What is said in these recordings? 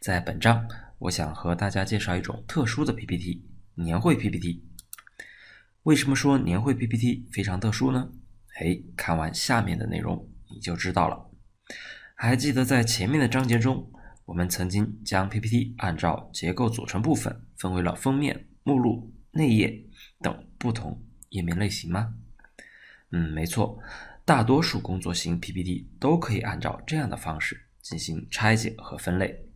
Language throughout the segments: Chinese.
在本章，我想和大家介绍一种特殊的 PPT—— 年会 PPT。为什么说年会 PPT 非常特殊呢？哎，看完下面的内容你就知道了。还记得在前面的章节中，我们曾经将 PPT 按照结构组成部分分为了封面、目录、内页等不同页面类型吗？嗯，没错，大多数工作型 PPT 都可以按照这样的方式进行拆解和分类。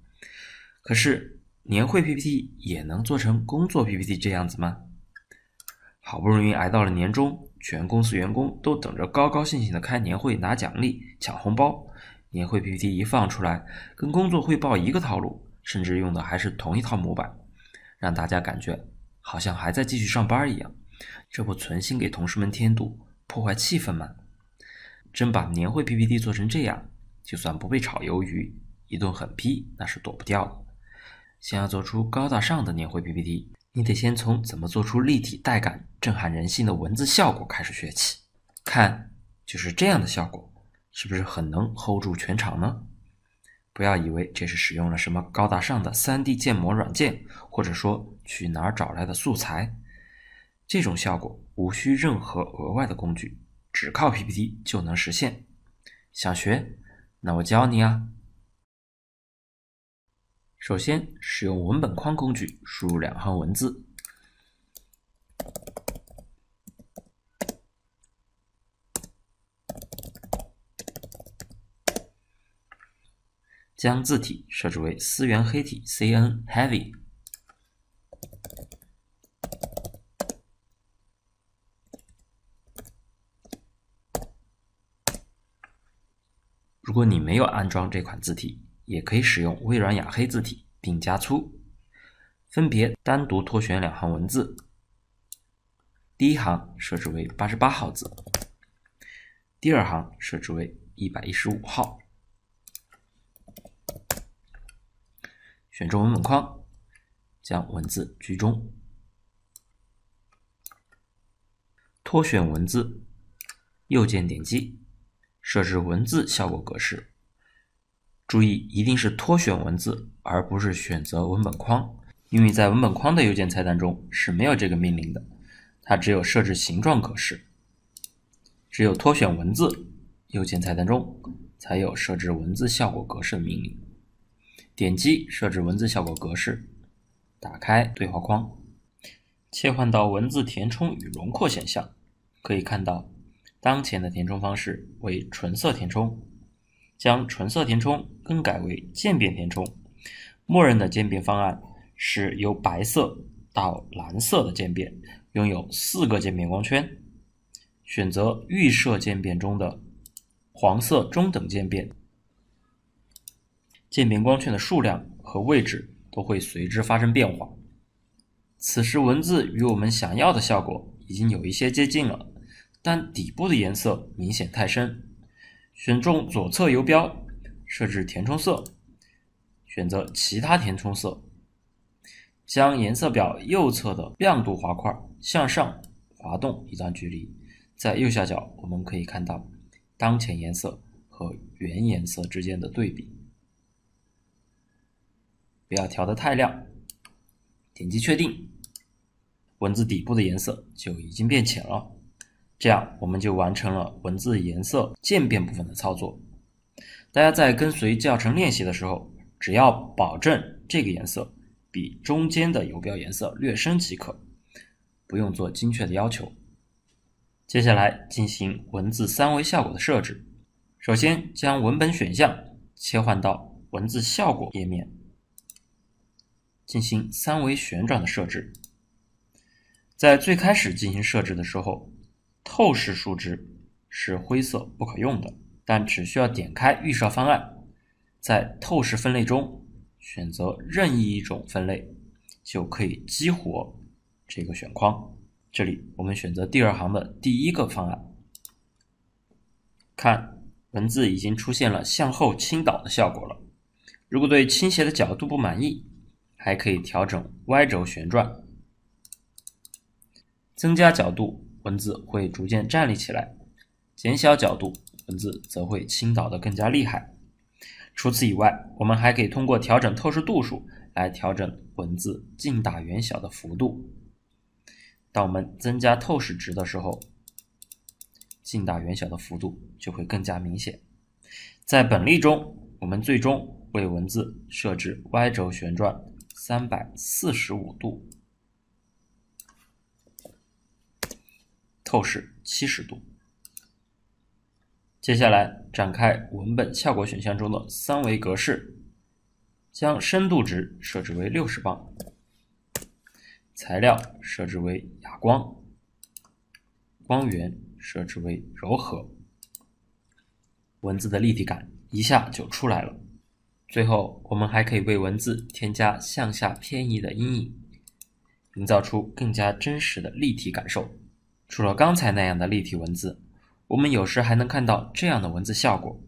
可是年会 PPT 也能做成工作 PPT 这样子吗？好不容易挨到了年终，全公司员工都等着高高兴兴的开年会、拿奖励、抢红包。年会 PPT 一放出来，跟工作汇报一个套路，甚至用的还是同一套模板，让大家感觉好像还在继续上班一样。这不存心给同事们添堵、破坏气氛吗？真把年会 PPT 做成这样，就算不被炒鱿鱼，一顿狠批那是躲不掉的。想要做出高大上的年会 PPT，你得先从怎么做出立体、带感、震撼人心的文字效果开始学起。看，就是这样的效果，是不是很能 hold 住全场呢？不要以为这是使用了什么高大上的 3D 建模软件，或者说去哪儿找来的素材。这种效果无需任何额外的工具，只靠 PPT 就能实现。想学，那我教你啊。首先，使用文本框工具输入两行文字，将字体设置为思源黑体 （CN Heavy）。如果你没有安装这款字体。也可以使用微软雅黑字体，并加粗。分别单独拖选两行文字，第一行设置为八十八号字，第二行设置为一百一十五号。选中文本框，将文字居中。拖选文字，右键点击，设置文字效果格式。注意，一定是拖选文字，而不是选择文本框，因为在文本框的右键菜单中是没有这个命令的，它只有设置形状格式，只有脱选文字右键菜单中才有设置文字效果格式的命令。点击设置文字效果格式，打开对话框，切换到文字填充与轮廓选项，可以看到当前的填充方式为纯色填充。将纯色填充更改为渐变填充。默认的渐变方案是由白色到蓝色的渐变，拥有四个渐变光圈。选择预设渐变中的黄色中等渐变，渐变光圈的数量和位置都会随之发生变化。此时文字与我们想要的效果已经有一些接近了，但底部的颜色明显太深。选中左侧游标，设置填充色，选择其他填充色，将颜色表右侧的亮度滑块向上滑动一段距离，在右下角我们可以看到当前颜色和原颜色之间的对比，不要调得太亮，点击确定，文字底部的颜色就已经变浅了。这样我们就完成了文字颜色渐变部分的操作。大家在跟随教程练习的时候，只要保证这个颜色比中间的游标颜色略深即可，不用做精确的要求。接下来进行文字三维效果的设置。首先将文本选项切换到文字效果页面，进行三维旋转的设置。在最开始进行设置的时候。透视数值是灰色不可用的，但只需要点开预设方案，在透视分类中选择任意一种分类，就可以激活这个选框。这里我们选择第二行的第一个方案，看文字已经出现了向后倾倒的效果了。如果对倾斜的角度不满意，还可以调整 Y 轴旋转，增加角度。文字会逐渐站立起来，减小角度，文字则会倾倒得更加厉害。除此以外，我们还可以通过调整透视度数来调整文字近大远小的幅度。当我们增加透视值的时候，近大远小的幅度就会更加明显。在本例中，我们最终为文字设置 Y 轴旋转三百四十五度。透视七十度，接下来展开文本效果选项中的三维格式，将深度值设置为六十磅，材料设置为哑光，光源设置为柔和，文字的立体感一下就出来了。最后，我们还可以为文字添加向下偏移的阴影，营造出更加真实的立体感受。除了刚才那样的立体文字，我们有时还能看到这样的文字效果。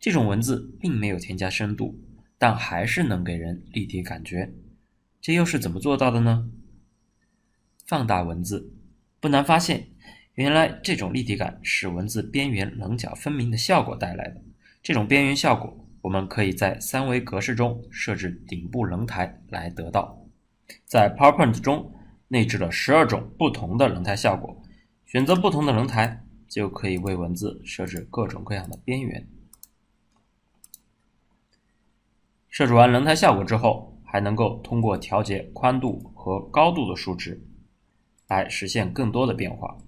这种文字并没有添加深度，但还是能给人立体感觉。这又是怎么做到的呢？放大文字，不难发现，原来这种立体感是文字边缘棱角分明的效果带来的。这种边缘效果，我们可以在三维格式中设置顶部棱台来得到。在 PowerPoint 中。内置了十二种不同的轮胎效果，选择不同的轮胎就可以为文字设置各种各样的边缘。设置完轮胎效果之后，还能够通过调节宽度和高度的数值，来实现更多的变化。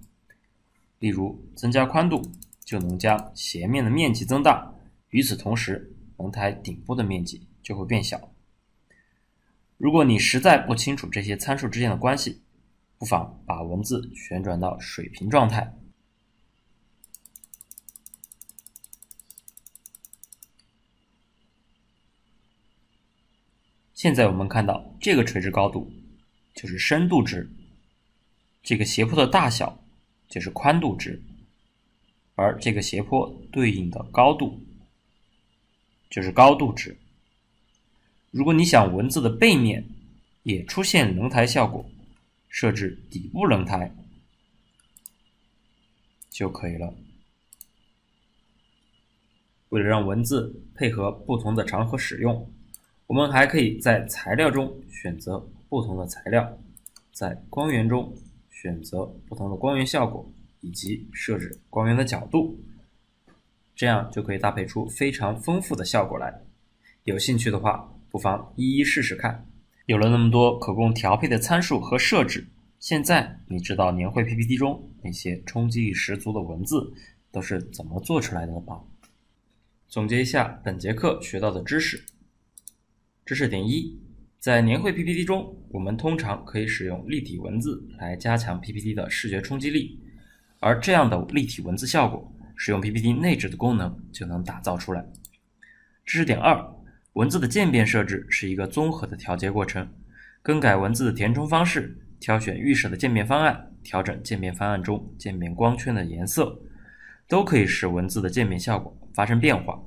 例如，增加宽度就能将斜面的面积增大，与此同时，轮胎顶部的面积就会变小。如果你实在不清楚这些参数之间的关系，不妨把文字旋转到水平状态。现在我们看到，这个垂直高度就是深度值，这个斜坡的大小就是宽度值，而这个斜坡对应的高度就是高度值。如果你想文字的背面也出现轮胎效果，设置底部轮胎就可以了。为了让文字配合不同的场合使用，我们还可以在材料中选择不同的材料，在光源中选择不同的光源效果，以及设置光源的角度，这样就可以搭配出非常丰富的效果来。有兴趣的话。不妨一一试试看。有了那么多可供调配的参数和设置，现在你知道年会 PPT 中那些冲击力十足的文字都是怎么做出来的了吧？总结一下本节课学到的知识。知识点一，在年会 PPT 中，我们通常可以使用立体文字来加强 PPT 的视觉冲击力，而这样的立体文字效果，使用 PPT 内置的功能就能打造出来。知识点二。文字的渐变设置是一个综合的调节过程，更改文字的填充方式，挑选预设的渐变方案，调整渐变方案中渐变光圈的颜色，都可以使文字的渐变效果发生变化。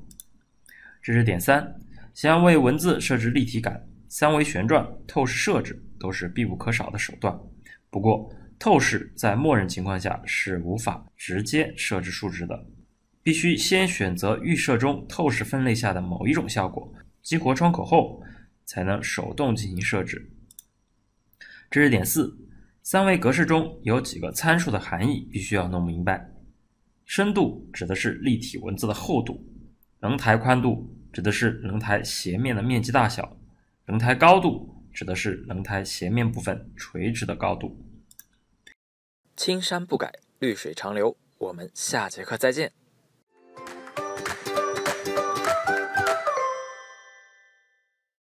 知识点三，想要为文字设置立体感，三维旋转、透视设置都是必不可少的手段。不过，透视在默认情况下是无法直接设置数值的，必须先选择预设中透视分类下的某一种效果。激活窗口后，才能手动进行设置。知识点四：三维格式中有几个参数的含义必须要弄明白。深度指的是立体文字的厚度，棱台宽度指的是棱台斜面的面积大小，棱台高度指的是棱台斜面部分垂直的高度。青山不改，绿水长流。我们下节课再见。